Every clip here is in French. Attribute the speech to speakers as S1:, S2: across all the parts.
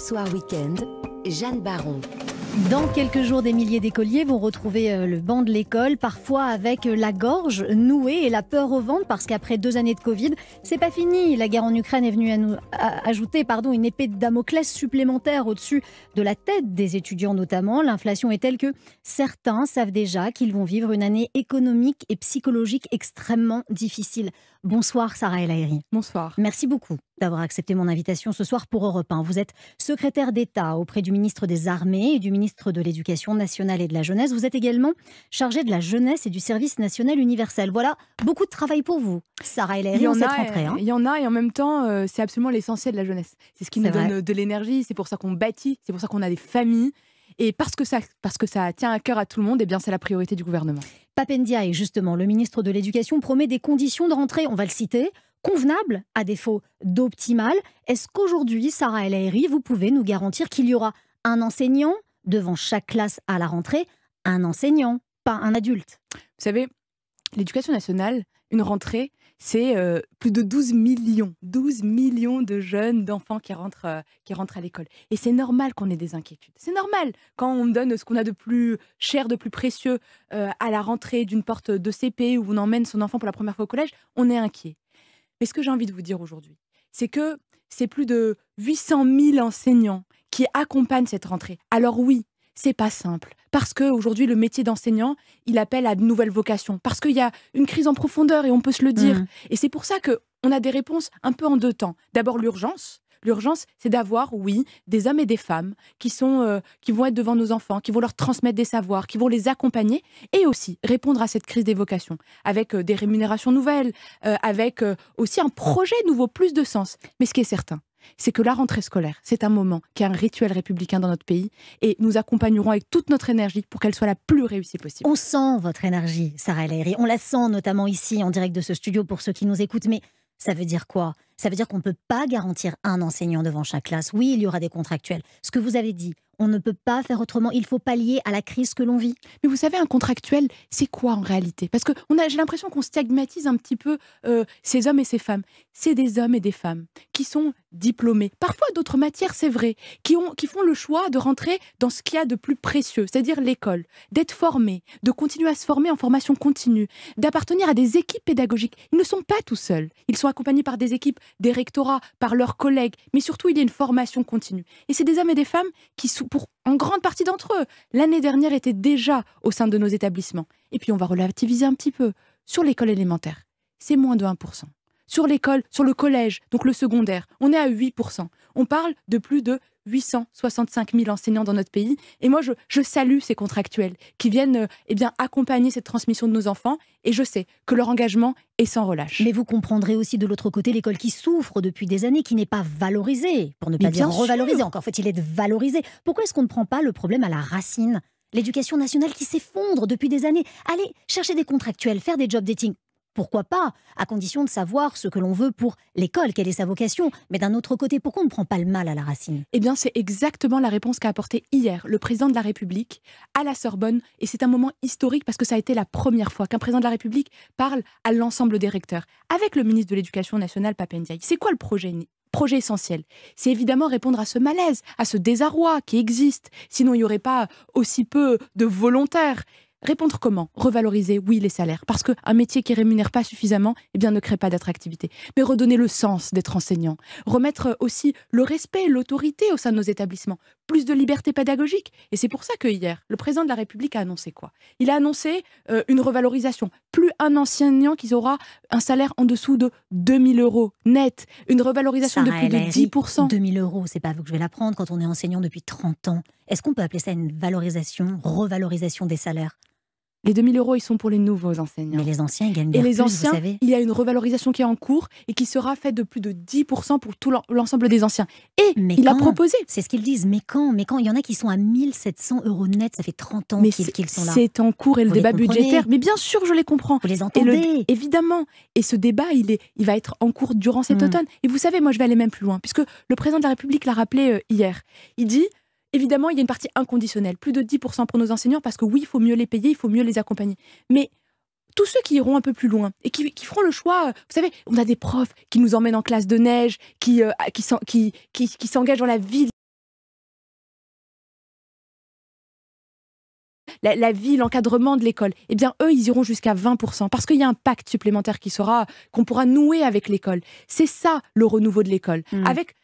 S1: Soir Weekend, Jeanne Baron. Dans quelques jours, des milliers d'écoliers vont retrouver euh, le banc de l'école, parfois avec euh, la gorge nouée et la peur au ventre, parce qu'après deux années de Covid, c'est pas fini. La guerre en Ukraine est venue à nous ajouter pardon, une épée de Damoclès supplémentaire au-dessus de la tête des étudiants notamment. L'inflation est telle que certains savent déjà qu'ils vont vivre une année économique et psychologique extrêmement difficile. Bonsoir Sarah El Bonsoir. Merci beaucoup d'avoir accepté mon invitation ce soir pour Europe 1. Vous êtes secrétaire d'État auprès du ministre des Armées et du ministre de l'Éducation nationale et de la jeunesse. Vous êtes également chargé de la jeunesse et du service national universel. Voilà, beaucoup de travail pour vous, Sarah Hélène, Il y a, hein. il y en a, et en même temps, euh, c'est absolument l'essentiel de la jeunesse. C'est ce qui nous donne euh,
S2: de l'énergie. C'est pour ça qu'on bâtit. C'est pour ça qu'on a des familles. Et parce que ça, parce que ça tient à
S1: cœur à tout le monde, et eh bien c'est la priorité du gouvernement. Papendia, est justement, le ministre de l'Éducation promet des conditions de rentrée, on va le citer, convenable à défaut d'optimal. Est-ce qu'aujourd'hui, Sarah El Aïri, vous pouvez nous garantir qu'il y aura un enseignant devant chaque classe à la rentrée, un enseignant, pas un adulte Vous savez, l'éducation nationale, une rentrée,
S2: c'est euh, plus de 12 millions, 12 millions de jeunes, d'enfants qui rentrent, euh, qui rentrent à l'école. Et c'est normal qu'on ait des inquiétudes. C'est normal quand on donne ce qu'on a de plus cher, de plus précieux euh, à la rentrée d'une porte de CP où on emmène son enfant pour la première fois au collège, on est inquiet. Mais ce que j'ai envie de vous dire aujourd'hui, c'est que c'est plus de 800 000 enseignants qui accompagnent cette rentrée. Alors oui, c'est pas simple. Parce qu'aujourd'hui, le métier d'enseignant, il appelle à de nouvelles vocations. Parce qu'il y a une crise en profondeur et on peut se le dire. Mmh. Et c'est pour ça que on a des réponses un peu en deux temps. D'abord l'urgence, L'urgence, c'est d'avoir, oui, des hommes et des femmes qui, sont, euh, qui vont être devant nos enfants, qui vont leur transmettre des savoirs, qui vont les accompagner et aussi répondre à cette crise des vocations avec euh, des rémunérations nouvelles, euh, avec aussi un projet nouveau, plus de sens. Mais ce qui est certain, c'est que la rentrée scolaire, c'est un moment qui est un rituel républicain dans notre pays et nous accompagnerons avec toute notre énergie pour qu'elle soit
S1: la plus réussie possible. On sent votre énergie, Sarah Léry. On la sent notamment ici en direct de ce studio pour ceux qui nous écoutent. Mais ça veut dire quoi ça veut dire qu'on ne peut pas garantir un enseignant devant chaque classe. Oui, il y aura des contractuels. Ce que vous avez dit, on ne peut pas faire autrement. Il faut pallier à la crise que l'on vit. Mais vous savez, un contractuel, c'est quoi en réalité Parce que j'ai l'impression qu'on stigmatise un petit peu
S2: euh, ces hommes et ces femmes. C'est des hommes et des femmes qui sont diplômés, parfois d'autres matières, c'est vrai, qui, ont, qui font le choix de rentrer dans ce qu'il y a de plus précieux, c'est-à-dire l'école, d'être formés, de continuer à se former en formation continue, d'appartenir à des équipes pédagogiques. Ils ne sont pas tout seuls. Ils sont accompagnés par des équipes des rectorats, par leurs collègues, mais surtout il y a une formation continue. Et c'est des hommes et des femmes qui, pour en grande partie d'entre eux, l'année dernière étaient déjà au sein de nos établissements. Et puis on va relativiser un petit peu. Sur l'école élémentaire, c'est moins de 1%. Sur l'école, sur le collège, donc le secondaire, on est à 8%. On parle de plus de 865 000 enseignants dans notre pays. Et moi, je, salue ces contractuels qui viennent euh, eh bien, accompagner cette transmission de nos enfants. Et je sais que leur engagement est sans
S1: relâche. Mais vous comprendrez aussi de l'autre côté l'école qui souffre depuis des années, qui n'est pas valorisée, pour ne pas dire revalorisée. Encore faut-il être valorisé. Pourquoi est-ce qu'on ne prend pas le problème à la racine L'éducation nationale qui s'effondre depuis des années. Allez, chercher des contractuels, faire des job dating. Pourquoi pas À condition de savoir ce que l'on veut pour l'école, quelle est sa vocation. Mais d'un autre côté, pourquoi on ne prend pas le mal à la racine Eh bien, c'est exactement la réponse qu'a apportée hier le président de la République à la Sorbonne.
S2: Et c'est un moment historique parce que ça a été la première fois qu'un président de la République parle à l'ensemble des recteurs, avec le ministre de l'Éducation nationale, Papendiaï. C'est quoi le projet projet essentiel. C'est évidemment répondre à ce malaise, à ce désarroi qui existe. Sinon, il n'y aurait pas aussi peu de volontaires. Répondre comment Revaloriser, oui, les salaires. Parce qu'un métier qui rémunère pas suffisamment, eh bien, ne crée pas d'attractivité. Mais redonner le sens d'être enseignant. Remettre aussi le respect, l'autorité au sein de nos établissements. Plus de liberté pédagogique. Et c'est pour ça que hier, le président de la République a annoncé quoi Il a annoncé euh, une revalorisation. Plus un enseignant qui aura un salaire
S1: en dessous de 2000 euros net. Une revalorisation de plus de 10%. 2000 euros, c'est pas vous que je vais l'apprendre quand on est enseignant depuis 30 ans. Est-ce qu'on peut appeler ça une valorisation, revalorisation des salaires les 2000 euros, ils sont pour les nouveaux enseignants. Mais les anciens, ils gagnent bien Et les anciens, il y a une
S2: revalorisation qui est en cours et qui sera faite de plus de 10% pour tout l'ensemble des anciens. Et il a proposé.
S1: C'est ce qu'ils disent. Mais quand Mais quand Il y en a qui sont à 1700 euros net, ça fait 30 ans qu'ils sont là. C'est en cours et le débat budgétaire. Mais
S2: bien sûr, je les comprends. Vous les entendez.
S1: évidemment. Et ce
S2: débat, il, est, il va être en cours durant cet hmm. automne. Et vous savez, moi, je vais aller même plus loin, puisque le président de la République l'a rappelé euh, hier. Il dit Évidemment, il y a une partie inconditionnelle, plus de 10% pour nos enseignants, parce que oui, il faut mieux les payer, il faut mieux les accompagner. Mais tous ceux qui iront un peu plus loin et qui, feront le choix. Vous savez, on a des profs qui nous emmènent en classe de neige, qui, euh, qui, s'engagent dans la vie. La, vie, l'encadrement de l'école, eh bien, eux, ils iront jusqu'à 20%, parce qu'il y a un pacte supplémentaire qui sera, qu'on pourra nouer avec l'école. C'est ça, le renouveau de l'école. Hmm. Avec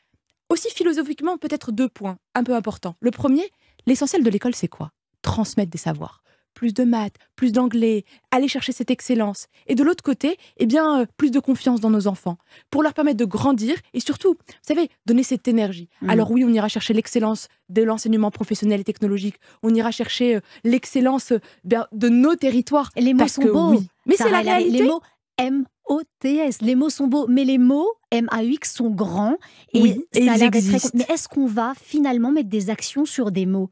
S2: aussi philosophiquement, peut-être deux points un peu importants. Le premier, l'essentiel de l'école, c'est quoi Transmettre des savoirs. Plus de maths, plus d'anglais, aller chercher cette excellence. Et de l'autre côté, eh bien, euh, plus de confiance dans nos enfants, pour leur permettre de grandir et surtout, vous savez, donner cette énergie. Mm. Alors oui, on ira chercher l'excellence de l'enseignement professionnel et technologique, on ira chercher euh, l'excellence euh, ben, de nos territoires. Et les mots parce que, Oui. Mais c'est la réalité. Les mots
S1: M OTS, Les mots sont beaux, mais les mots m sont grands et ça Mais est-ce qu'on va finalement mettre des actions sur des mots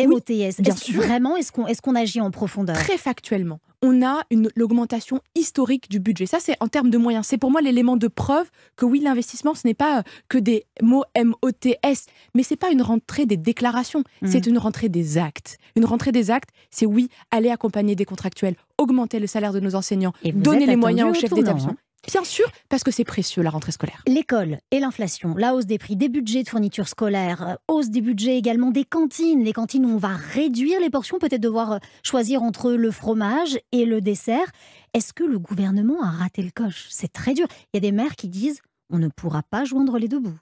S1: MOTS. bien est vraiment, est-ce qu'on est qu'on agit en profondeur Très factuellement. On a une, l'augmentation historique du budget. Ça, c'est en termes
S2: de moyens. C'est pour moi l'élément de preuve que oui, l'investissement, ce n'est pas euh, que des mots MOTS, mais ce n'est pas une rentrée des déclarations, mm. c'est une rentrée des actes. Une rentrée des actes, c'est oui, aller accompagner des contractuels, augmenter le salaire de nos enseignants, donner les moyens aux chefs d'établissement. Hein.
S1: Bien sûr, parce que c'est précieux la rentrée scolaire. L'école et l'inflation, la hausse des prix des budgets de fourniture scolaire, euh, hausse des budgets également des cantines, les cantines où on va réduire les portions, peut-être devoir euh, choisir entre le fromage et le dessert. Est-ce que le gouvernement a raté le coche C'est très dur. Il y a des maires qui disent on ne pourra pas joindre les deux bouts.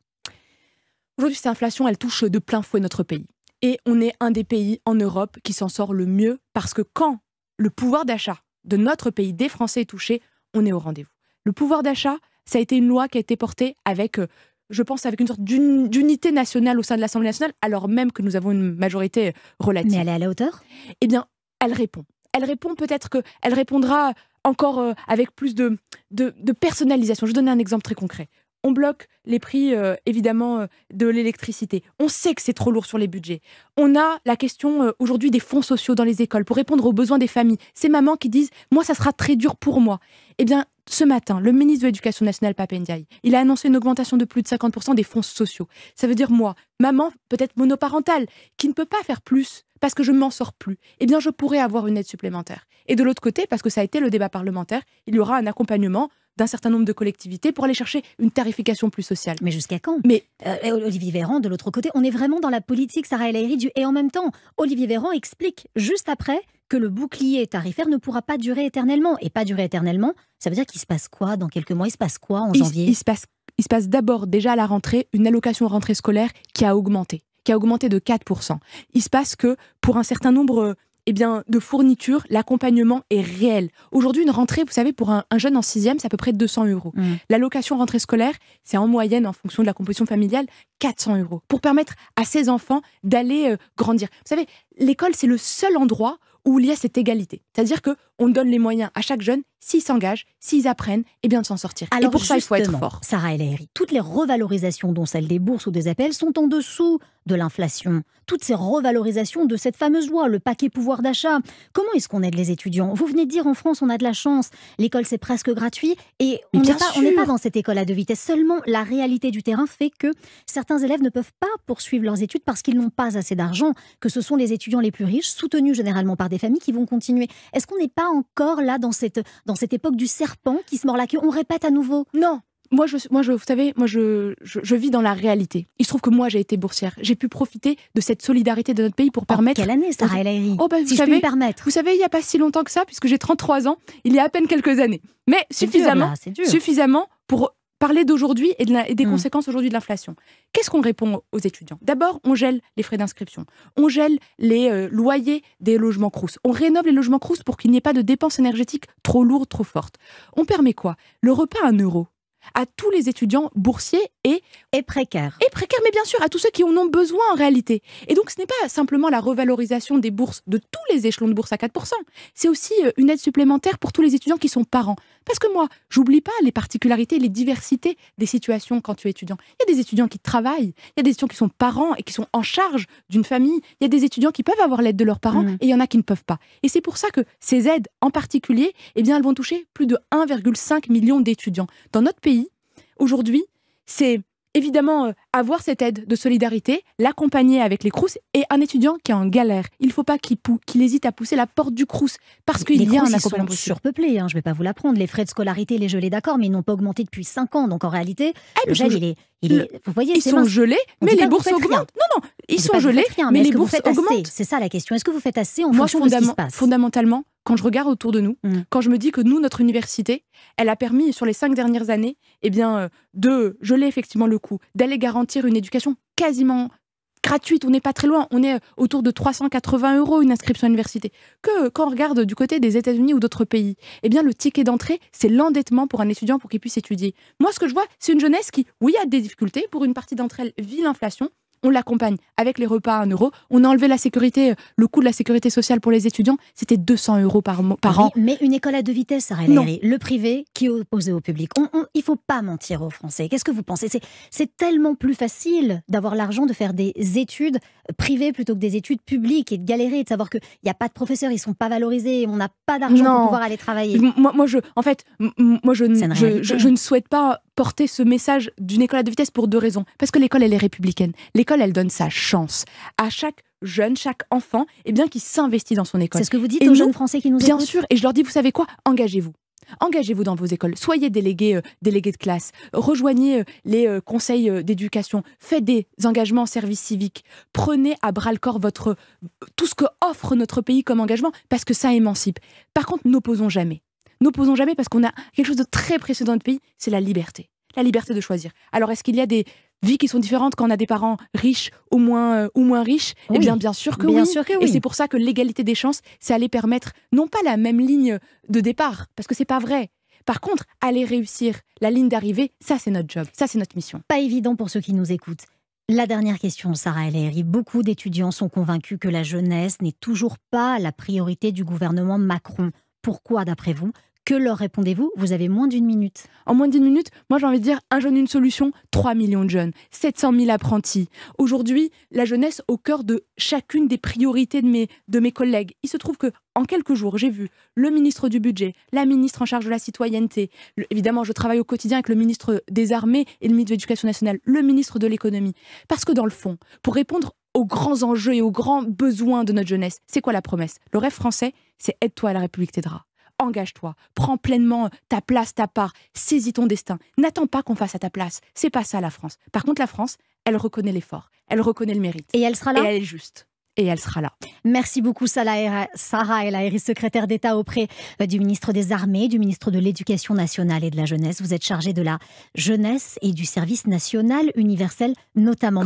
S1: Aujourd'hui, cette
S2: inflation, elle touche de plein fouet notre pays. Et on est un des pays en Europe qui s'en sort le mieux parce que quand le pouvoir d'achat de notre pays, des Français, est touché, on est au rendez-vous. Le pouvoir d'achat, ça a été une loi qui a été portée avec, euh, je pense, avec une sorte d'unité nationale au sein de l'Assemblée nationale, alors même que nous avons une majorité relative. Mais elle est à la hauteur Eh bien, elle répond. Elle répond peut-être qu'elle répondra encore euh, avec plus de, de, de personnalisation. Je vais un exemple très concret on bloque les prix, euh, évidemment, euh, de l'électricité. On sait que c'est trop lourd sur les budgets. On a la question euh, aujourd'hui des fonds sociaux dans les écoles pour répondre aux besoins des familles. Ces mamans qui disent Moi, ça sera très dur pour moi. Eh bien, ce matin, le ministre de l'Éducation nationale, Pape il a annoncé une augmentation de plus de 50% des fonds sociaux. Ça veut dire moi, maman, peut-être monoparentale, qui ne peut pas faire plus parce que je m'en sors plus. Eh bien, je pourrais avoir une aide supplémentaire. Et de l'autre côté, parce que ça a été le débat parlementaire, il y aura un accompagnement d'un
S1: certain nombre de collectivités pour aller chercher une tarification plus sociale. Mais jusqu'à quand Mais euh, Olivier Véran, de l'autre côté, on est vraiment dans la politique Sarah El Haïry du et en même temps. Olivier Véran explique juste après que le bouclier tarifaire ne pourra pas durer éternellement. Et pas durer éternellement, ça veut dire qu'il se passe quoi dans quelques mois Il se passe quoi en janvier il, se passe,
S2: il se passe d'abord déjà à la rentrée une allocation rentrée scolaire qui a augmenté qui a augmenté de 4%. Il se passe que pour un certain nombre eh bien, de fourniture, l'accompagnement est réel. Aujourd'hui, une rentrée, vous savez, pour un, jeune en sixième, c'est à peu près 200 euros. Mm. L'allocation rentrée scolaire, c'est en moyenne, en fonction de la composition familiale, 400 euros pour permettre à ses enfants d'aller euh, grandir. Vous savez, l'école, c'est le seul endroit où il y a cette égalité. C'est-à-dire que on donne les moyens à chaque jeune s'ils s'engagent, s'ils apprennent, et eh bien de s'en
S1: sortir. Alors et pour ça, il faut être fort. Sarah El toutes les revalorisations, dont celles des bourses ou des appels, sont en dessous de l'inflation. Toutes ces revalorisations de cette fameuse loi, le paquet pouvoir d'achat. Comment est-ce qu'on aide les étudiants Vous venez de dire en France, on a de la chance. L'école, c'est presque gratuit. Et on n'est pas, pas, dans cette école à deux vitesses. Seulement, la réalité du terrain fait que certains élèves ne peuvent pas poursuivre leurs études parce qu'ils n'ont pas assez d'argent, que ce sont les étudiants les plus riches, soutenus généralement par des familles, qui vont continuer. Est-ce qu'on n'est pas encore là dans cette, dans cette époque du serpent qui se mord la queue. On répète à nouveau. Non, moi, je, moi je, vous savez, moi, je, je, vis dans la réalité. Il se trouve que moi, j'ai
S2: été boursière. J'ai pu profiter de cette solidarité de notre pays pour oh, permettre. à quelle année, Sarah El oh, ben, si vous je savez, permettre. Vous savez, il n'y a pas si longtemps que ça, puisque j'ai 33 ans, il y a à peine quelques années. Mais suffisamment, suffisamment pour parler d'aujourd'hui et, des mm. conséquences aujourd'hui de l'inflation. Qu'est-ce qu'on répond aux étudiants D'abord, on gèle les frais d'inscription, on gèle les euh, loyers des logements Crous, on rénove les logements Crous pour qu'il n'y ait pas de dépenses énergétiques trop lourdes, trop fortes. On permet quoi Le repas à un euro à tous les étudiants boursiers et, précaires, précaire. Et précaire, mais bien sûr, à tous ceux qui en ont besoin en réalité. Et donc, ce n'est pas simplement la revalorisation des bourses, de tous les échelons de bourse à 4%. C'est aussi euh, une aide supplémentaire pour tous les étudiants qui sont parents. Parce que moi, j'oublie pas les particularités, les diversités des situations quand tu es étudiant. Il y a des étudiants qui travaillent, il y a des étudiants qui sont parents et qui sont en charge d'une famille, il y a des étudiants qui peuvent avoir l'aide de leurs parents mmh. et il y en a qui ne peuvent pas. Et c'est pour ça que ces aides en particulier, eh bien, elles vont toucher plus de 1,5 million d'étudiants. Dans notre pays, aujourd'hui, c'est évidemment euh, avoir cette aide de solidarité, l'accompagner avec les Crous et un étudiant qui est en galère, il ne faut pas qu'il hésite à pousser la
S1: porte du crous parce qu'il y a un accompagnement surpeuplé. Hein, je ne vais pas vous l'apprendre, les frais de scolarité, les gelés d'accord, mais ils n'ont pas augmenté depuis 5 ans, donc en réalité, eh, le il est, voyez, ils sont gelés, mais les bourses augmentent. Non, non, ils sont gelés, mais, les bourses augmentent. C'est ça la question. Est-ce que vous faites assez en Moi, fonction ce qui se passe
S2: Fondamentalement, quand je regarde autour de nous, mm. quand je me dis que nous, notre université, elle a permis sur les cinq dernières années, eh bien, euh, de geler effectivement le coup, d'aller garantir une éducation quasiment gratuite, on n'est pas très loin, on est euh, autour de 380 euros une inscription à l'université. Que quand on regarde du côté des États-Unis ou d'autres pays, eh bien le ticket d'entrée, c'est l'endettement pour un étudiant pour qu'il puisse étudier. Moi, ce que je vois, c'est une jeunesse qui, oui, a des difficultés. Pour une partie d'entre elles, vit l'inflation, on l'accompagne avec les repas à 1 euro. On a enlevé la sécurité, euh, le coût de la sécurité sociale pour les étudiants,
S1: c'était 200 euros par, par an. Mais une école à deux vitesses, ça le privé qui est opposé au public. On, on, il faut pas mentir aux Français. Qu'est-ce que vous pensez C'est tellement plus facile d'avoir l'argent, de faire des études privées plutôt que des études publiques et de galérer, de savoir qu'il n'y a pas de professeurs, ils sont pas valorisés, on n'a pas d'argent pour pouvoir aller travailler. Moi, moi je, en fait, moi, je ne
S2: souhaite pas porter ce message d'une école à deux vitesses pour deux raisons. Parce que l'école, elle est républicaine. L'école, elle donne sa chance à chaque jeune, chaque enfant, et eh bien, qui s'investit dans son école. C'est ce que vous dites aux jeunes Français qui nous Bien sûr, et je leur dis, vous savez quoi Engagez-vous. Engagez-vous dans vos écoles, soyez délégués, euh, délégués de classe, rejoignez euh, les euh, conseils d'éducation, faites des engagements en service civique, prenez à bras le corps votre, tout ce que offre notre pays comme engagement, parce que ça émancipe. Par contre, n'opposons jamais n'opposons jamais parce qu'on a quelque chose de très précieux dans notre pays, c'est la liberté. La liberté de choisir. Alors, est-ce qu'il y a des vies qui sont différentes quand on a des parents riches ou moins, euh, ou moins riches Eh bien, bien sûr que, oui. Et c'est pour ça que l'égalité des chances, c'est aller permettre non pas la même ligne de départ, parce que c'est pas vrai. Par contre, aller réussir
S1: la ligne d'arrivée, ça c'est notre job, ça c'est notre mission. Pas évident pour ceux qui nous écoutent. La dernière question, Sarah Eléry Beaucoup d'étudiants sont convaincus que la jeunesse n'est toujours pas la priorité du gouvernement Macron. Pourquoi, d'après vous que leur répondez-vous Vous avez moins d'une minute. En moins d'une minute, moi j'ai envie de dire un jeune, une solution, 3 millions de jeunes, 700 000 apprentis.
S2: Aujourd'hui, la jeunesse au cœur de chacune des priorités de mes, de mes collègues. Il se trouve que en quelques jours, j'ai vu le ministre du Budget, la ministre en charge de la citoyenneté. évidemment, je travaille au quotidien avec le ministre des Armées et le ministre de l'Éducation nationale, le ministre de l'Économie. Parce que dans le fond, pour répondre aux grands enjeux et aux grands besoins de notre jeunesse, c'est quoi la promesse Le rêve français, c'est aide-toi à la République t'aidera engage-toi, prends pleinement ta place, ta part, saisis ton destin. N'attends pas qu'on fasse à ta place. C'est pas ça la France. Par contre, la France, elle reconnaît l'effort, elle reconnaît le mérite.
S1: Et elle sera là. Et elle est juste et elle sera là. Merci beaucoup Sarah El Airi, secrétaire d'État auprès euh, du ministre des Armées, du ministre de l'Éducation nationale et de la jeunesse. Vous êtes chargée de la jeunesse et du service national universel notamment.